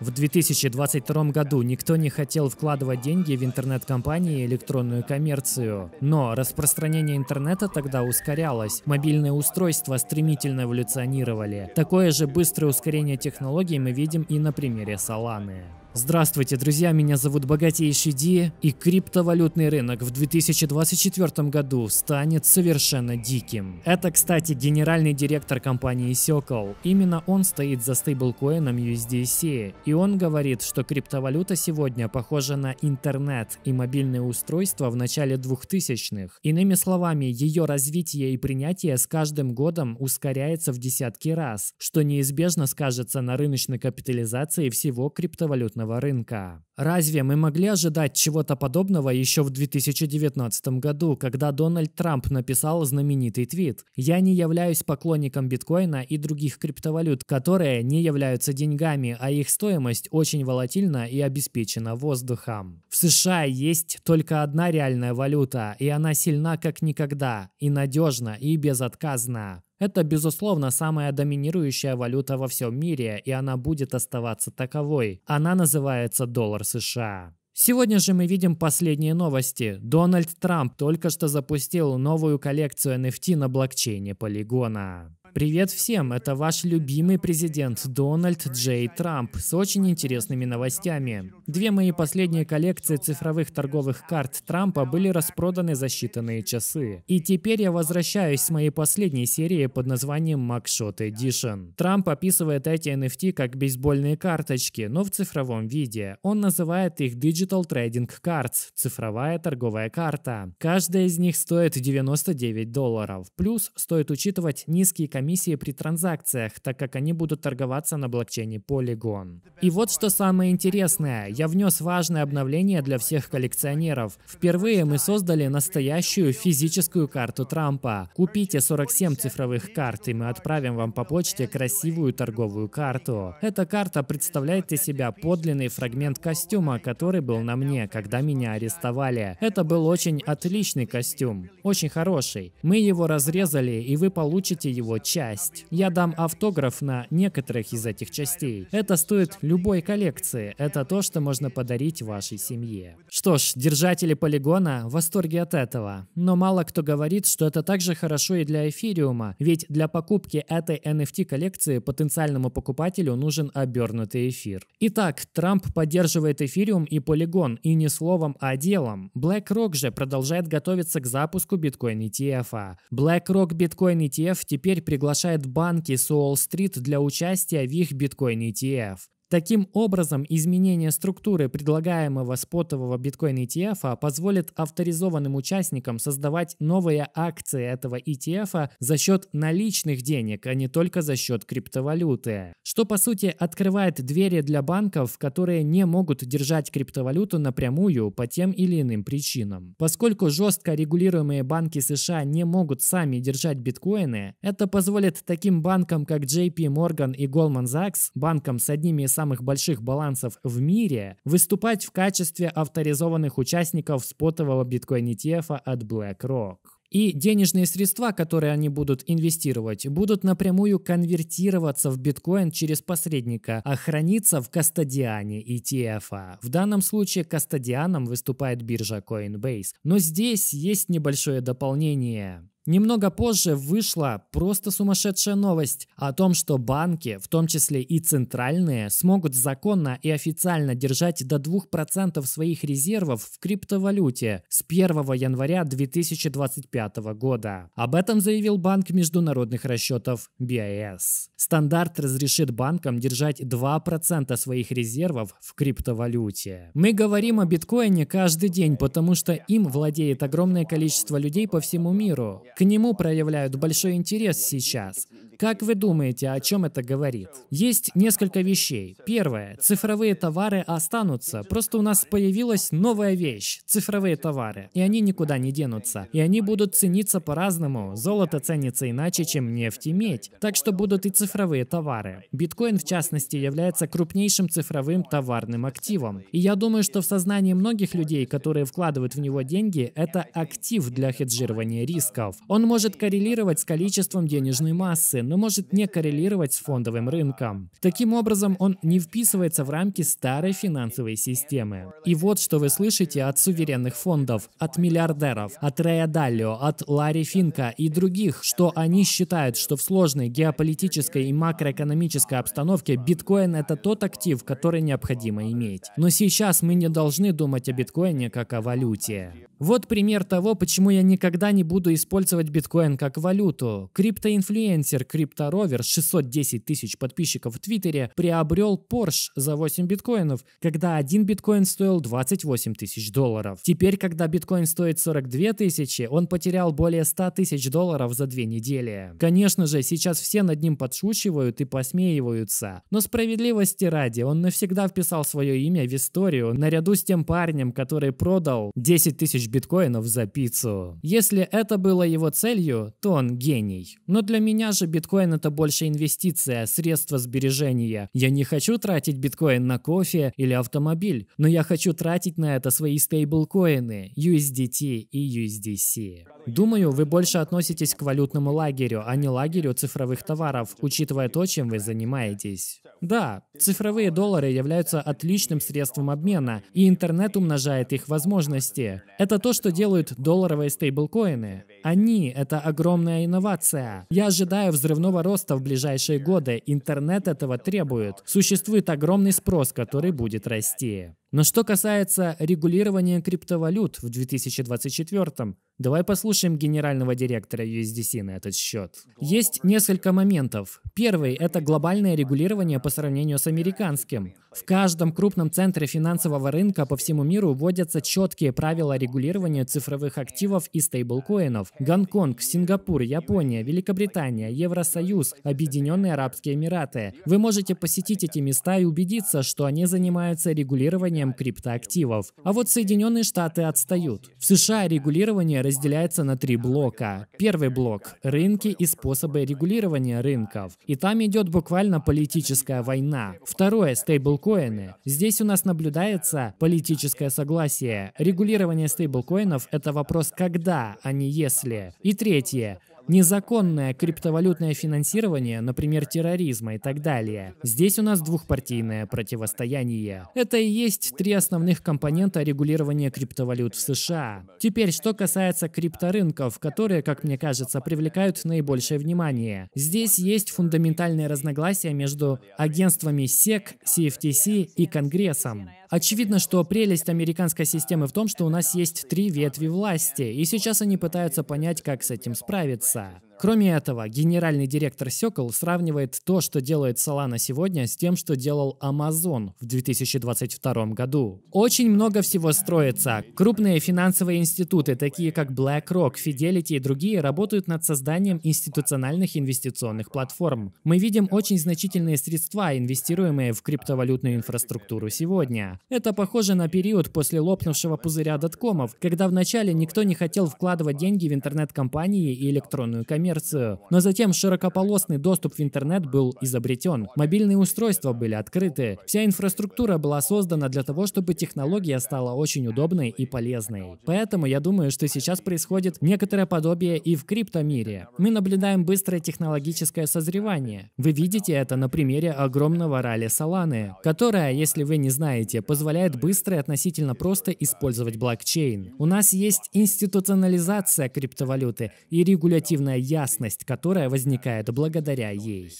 В 2022 году никто не хотел вкладывать деньги в интернет-компании и электронную коммерцию. Но распространение интернета тогда ускорялось. Мобильные устройства стремительно эволюционировали. Такое же быстрое ускорение технологий мы видим и на примере Solana. Здравствуйте, друзья, меня зовут Богатейший Ди, и криптовалютный рынок в 2024 году станет совершенно диким. Это, кстати, генеральный директор компании Circle. Именно он стоит за стейблкоином USDC, и он говорит, что криптовалюта сегодня похожа на интернет и мобильные устройства в начале 2000-х. Иными словами, ее развитие и принятие с каждым годом ускоряется в десятки раз, что неизбежно скажется на рыночной капитализации всего криптовалютного валютного рынка. Разве мы могли ожидать чего-то подобного еще в 2019 году, когда Дональд Трамп написал знаменитый твит «Я не являюсь поклонником биткоина и других криптовалют, которые не являются деньгами, а их стоимость очень волатильна и обеспечена воздухом». США есть только одна реальная валюта, и она сильна как никогда, и надежна, и безотказна. Это, безусловно, самая доминирующая валюта во всем мире, и она будет оставаться таковой. Она называется доллар США. Сегодня же мы видим последние новости. Дональд Трамп только что запустил новую коллекцию NFT на блокчейне Полигона. Привет всем, это ваш любимый президент Дональд Джей Трамп с очень интересными новостями. Две мои последние коллекции цифровых торговых карт Трампа были распроданы за считанные часы. И теперь я возвращаюсь с моей последней серии под названием Magshot Edition. Трамп описывает эти NFT как бейсбольные карточки, но в цифровом виде. Он называет их Digital Trading Cards – цифровая торговая карта. Каждая из них стоит 99 долларов. Плюс стоит учитывать низкие комиссии комиссии при транзакциях, так как они будут торговаться на блокчейне Polygon. И вот что самое интересное, я внес важное обновление для всех коллекционеров. Впервые мы создали настоящую физическую карту Трампа. Купите 47 цифровых карт, и мы отправим вам по почте красивую торговую карту. Эта карта представляет из себя подлинный фрагмент костюма, который был на мне, когда меня арестовали. Это был очень отличный костюм, очень хороший. Мы его разрезали, и вы получите его часть. Я дам автограф на некоторых из этих частей. Это стоит любой коллекции. Это то, что можно подарить вашей семье. Что ж, держатели полигона в восторге от этого. Но мало кто говорит, что это также хорошо и для эфириума, ведь для покупки этой NFT-коллекции потенциальному покупателю нужен обернутый эфир. Итак, Трамп поддерживает эфириум и полигон, и не словом, а делом. BlackRock же продолжает готовиться к запуску биткоин ETF. -а. BlackRock Bitcoin ETF а теперь приглашает приглашает банки с Уолл-стрит для участия в их биткоин-ETF. Таким образом, изменение структуры предлагаемого спотового биткоин ETF а позволит авторизованным участникам создавать новые акции этого ETF а за счет наличных денег, а не только за счет криптовалюты. Что по сути открывает двери для банков, которые не могут держать криптовалюту напрямую по тем или иным причинам. Поскольку жестко регулируемые банки США не могут сами держать биткоины, это позволит таким банкам, как JP Morgan и Goldman Sachs, банкам с одними из самых больших балансов в мире, выступать в качестве авторизованных участников спотового биткоин-ETF от BlackRock. И денежные средства, которые они будут инвестировать, будут напрямую конвертироваться в биткоин через посредника, а храниться в кастодиане ETF. В данном случае кастодианом выступает биржа Coinbase. Но здесь есть небольшое дополнение. Немного позже вышла просто сумасшедшая новость о том, что банки, в том числе и центральные, смогут законно и официально держать до 2% своих резервов в криптовалюте с 1 января 2025 года. Об этом заявил Банк международных расчетов BIS. Стандарт разрешит банкам держать 2% своих резервов в криптовалюте. Мы говорим о биткоине каждый день, потому что им владеет огромное количество людей по всему миру. К нему проявляют большой интерес сейчас. Как вы думаете, о чем это говорит? Есть несколько вещей. Первое. Цифровые товары останутся. Просто у нас появилась новая вещь. Цифровые товары. И они никуда не денутся. И они будут цениться по-разному. Золото ценится иначе, чем нефть и медь. Так что будут и цифровые товары. Биткоин, в частности, является крупнейшим цифровым товарным активом. И я думаю, что в сознании многих людей, которые вкладывают в него деньги, это актив для хеджирования рисков. Он может коррелировать с количеством денежной массы, но может не коррелировать с фондовым рынком. Таким образом, он не вписывается в рамки старой финансовой системы. И вот что вы слышите от суверенных фондов, от миллиардеров, от Рэя Даллио, от Ларри Финка и других, что они считают, что в сложной геополитической и макроэкономической обстановке биткоин это тот актив, который необходимо иметь. Но сейчас мы не должны думать о биткоине как о валюте. Вот пример того, почему я никогда не буду использовать биткоин как валюту. Криптоинфлюенсер Крипторовер 610 тысяч подписчиков в Твиттере приобрел Porsche за 8 биткоинов, когда один биткоин стоил 28 тысяч долларов. Теперь, когда биткоин стоит 42 тысячи, он потерял более 100 тысяч долларов за две недели. Конечно же, сейчас все над ним подшучивают и посмеиваются. Но справедливости ради, он навсегда вписал свое имя в историю наряду с тем парнем, который продал 10 тысяч биткоинов за пиццу. Если это было его целью, то он гений. Но для меня же биткоин это больше инвестиция, средство сбережения. Я не хочу тратить биткоин на кофе или автомобиль, но я хочу тратить на это свои стейблкоины USDT и USDC. Думаю, вы больше относитесь к валютному лагерю, а не лагерю цифровых товаров, учитывая то, чем вы занимаетесь. Да, цифровые доллары являются отличным средством обмена, и интернет умножает их возможности. Это то, что делают долларовые стейблкоины. Они — это огромная инновация. Я ожидаю взрывного роста в ближайшие годы. Интернет этого требует. Существует огромный спрос, который будет расти. Но что касается регулирования криптовалют в 2024-м, давай послушаем генерального директора USDC на этот счет. Есть несколько моментов. Первый – это глобальное регулирование по сравнению с американским. В каждом крупном центре финансового рынка по всему миру вводятся четкие правила регулирования цифровых активов и стейблкоинов. Гонконг, Сингапур, Япония, Великобритания, Евросоюз, Объединенные Арабские Эмираты. Вы можете посетить эти места и убедиться, что они занимаются регулированием регулированием криптоактивов. А вот Соединенные Штаты отстают. В США регулирование разделяется на три блока. Первый блок – рынки и способы регулирования рынков. И там идет буквально политическая война. Второе – стейблкоины. Здесь у нас наблюдается политическое согласие. Регулирование стейблкоинов – это вопрос «когда», а не «если». И третье – незаконное криптовалютное финансирование, например, терроризма и так далее. Здесь у нас двухпартийное противостояние. Это и есть три основных компонента регулирования криптовалют в США. Теперь, что касается крипторынков, которые, как мне кажется, привлекают наибольшее внимание. Здесь есть фундаментальные разногласия между агентствами SEC, CFTC и Конгрессом. Очевидно, что прелесть американской системы в том, что у нас есть три ветви власти, и сейчас они пытаются понять, как с этим справиться. Кроме этого, генеральный директор Секл сравнивает то, что делает Solana сегодня, с тем, что делал Amazon в 2022 году. Очень много всего строится. Крупные финансовые институты, такие как BlackRock, Fidelity и другие, работают над созданием институциональных инвестиционных платформ. Мы видим очень значительные средства, инвестируемые в криптовалютную инфраструктуру сегодня. Это похоже на период после лопнувшего пузыря доткомов, когда вначале никто не хотел вкладывать деньги в интернет-компании и электронную коммерцию коммерцию. Но затем широкополосный доступ в интернет был изобретен. Мобильные устройства были открыты. Вся инфраструктура была создана для того, чтобы технология стала очень удобной и полезной. Поэтому я думаю, что сейчас происходит некоторое подобие и в криптомире. Мы наблюдаем быстрое технологическое созревание. Вы видите это на примере огромного ралли Solana, которая, если вы не знаете, позволяет быстро и относительно просто использовать блокчейн. У нас есть институционализация криптовалюты и регулятивная ярость ясность, которая возникает благодаря ей.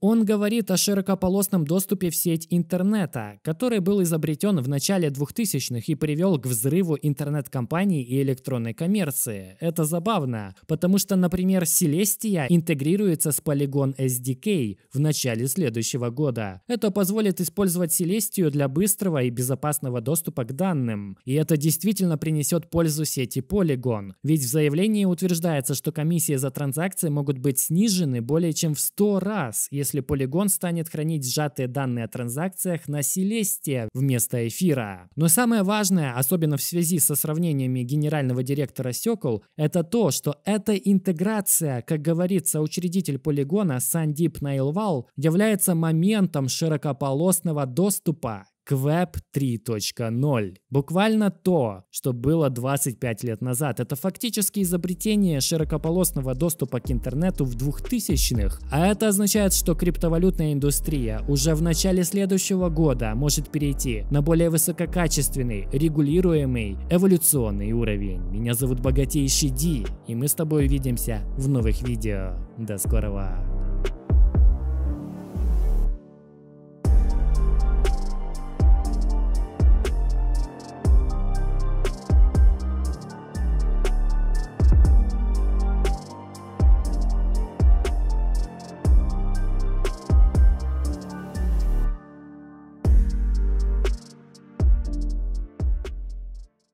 Он говорит о широкополосном доступе в сеть интернета, который был изобретен в начале 2000-х и привел к взрыву интернет-компаний и электронной коммерции. Это забавно, потому что, например, Селестия интегрируется с Полигон SDK в начале следующего года. Это позволит использовать Селестию для быстрого и безопасного доступа к данным. И это действительно принесет пользу сети Polygon, ведь в заявлении утверждается, что комиссии за транзакции могут быть снижены более чем в 100 раз, если если полигон станет хранить сжатые данные о транзакциях на Селесте вместо эфира. Но самое важное, особенно в связи со сравнениями генерального директора Секол, это то, что эта интеграция, как говорится учредитель полигона Сандип Найлвал, является моментом широкополосного доступа к Web 3.0. Буквально то, что было 25 лет назад. Это фактически изобретение широкополосного доступа к интернету в 2000-х. А это означает, что криптовалютная индустрия уже в начале следующего года может перейти на более высококачественный, регулируемый, эволюционный уровень. Меня зовут Богатейший Ди, и мы с тобой увидимся в новых видео. До скорого!